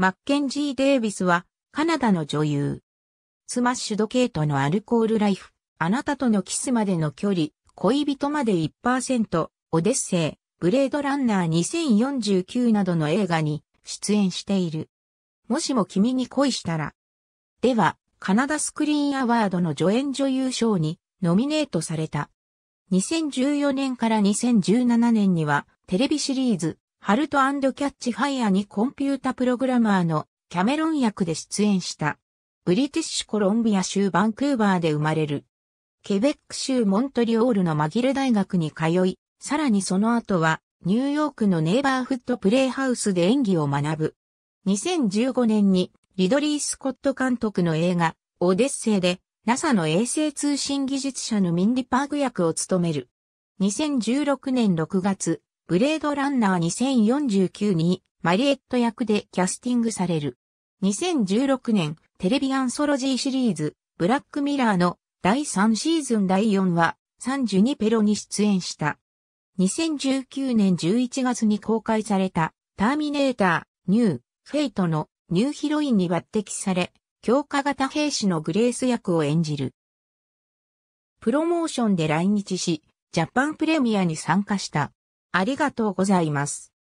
マッケンジー・デイビスは、カナダの女優。スマッシュド・ケイトのアルコール・ライフ、あなたとのキスまでの距離、恋人まで1%、オデッセイ、ブレードランナー2049などの映画に出演している。もしも君に恋したら。では、カナダスクリーンアワードの助演女優賞にノミネートされた。2014年から2017年にはテレビシリーズハルトキャッチファイアにコンピュータプログラマーのキャメロン役で出演した。ブリティッシュコロンビア州バンクーバーで生まれる。ケベック州モントリオールのマギル大学に通い、さらにその後はニューヨークのネイバーフットプレイハウスで演技を学ぶ。2015年にリドリー・スコット監督の映画オデッセイで NASA の衛星通信技術者のミンディ・パーク役を務める。2016年6月、ブレードランナー2049にマリエット役でキャスティングされる。2016年、テレビアンソロジーシリーズ、ブラックミラーの第3シーズン第4話、32ペロに出演した。2019年11月に公開された、ターミネーター、ニュー、フェイトのニューヒロインに抜擢され、強化型兵士のグレース役を演じる。プロモーションで来日し、ジャパンプレミアに参加した。ありがとうございます。